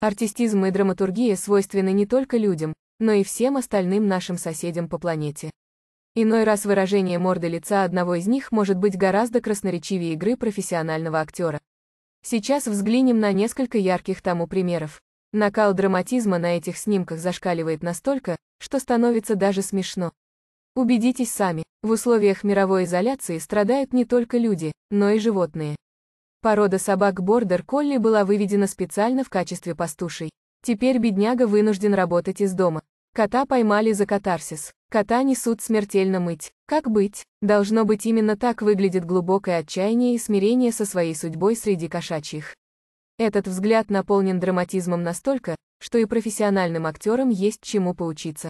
Артистизм и драматургия свойственны не только людям, но и всем остальным нашим соседям по планете. Иной раз выражение морды лица одного из них может быть гораздо красноречивее игры профессионального актера. Сейчас взглянем на несколько ярких тому примеров. Накал драматизма на этих снимках зашкаливает настолько, что становится даже смешно. Убедитесь сами, в условиях мировой изоляции страдают не только люди, но и животные. Порода собак Бордер Колли была выведена специально в качестве пастушей. Теперь бедняга вынужден работать из дома. Кота поймали за катарсис. Кота несут смертельно мыть. Как быть? Должно быть именно так выглядит глубокое отчаяние и смирение со своей судьбой среди кошачьих. Этот взгляд наполнен драматизмом настолько, что и профессиональным актерам есть чему поучиться.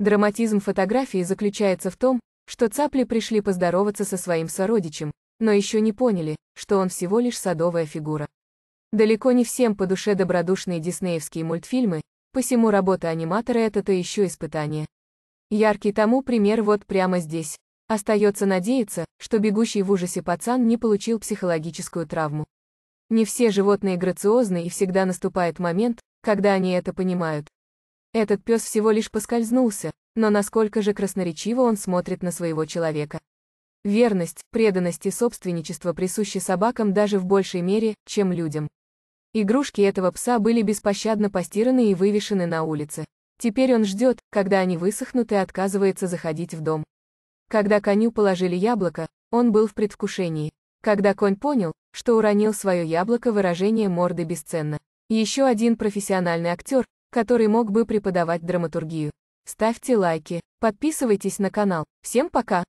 Драматизм фотографии заключается в том, что цапли пришли поздороваться со своим сородичем, но еще не поняли, что он всего лишь садовая фигура. Далеко не всем по душе добродушные диснеевские мультфильмы, посему работа аниматора – это-то еще испытание. Яркий тому пример вот прямо здесь. Остается надеяться, что бегущий в ужасе пацан не получил психологическую травму. Не все животные грациозны и всегда наступает момент, когда они это понимают. Этот пес всего лишь поскользнулся, но насколько же красноречиво он смотрит на своего человека. Верность, преданность и собственничество присущи собакам даже в большей мере, чем людям. Игрушки этого пса были беспощадно постираны и вывешены на улице. Теперь он ждет, когда они высохнут и отказывается заходить в дом. Когда коню положили яблоко, он был в предвкушении. Когда конь понял, что уронил свое яблоко, выражение морды бесценно. Еще один профессиональный актер, который мог бы преподавать драматургию. Ставьте лайки, подписывайтесь на канал. Всем пока!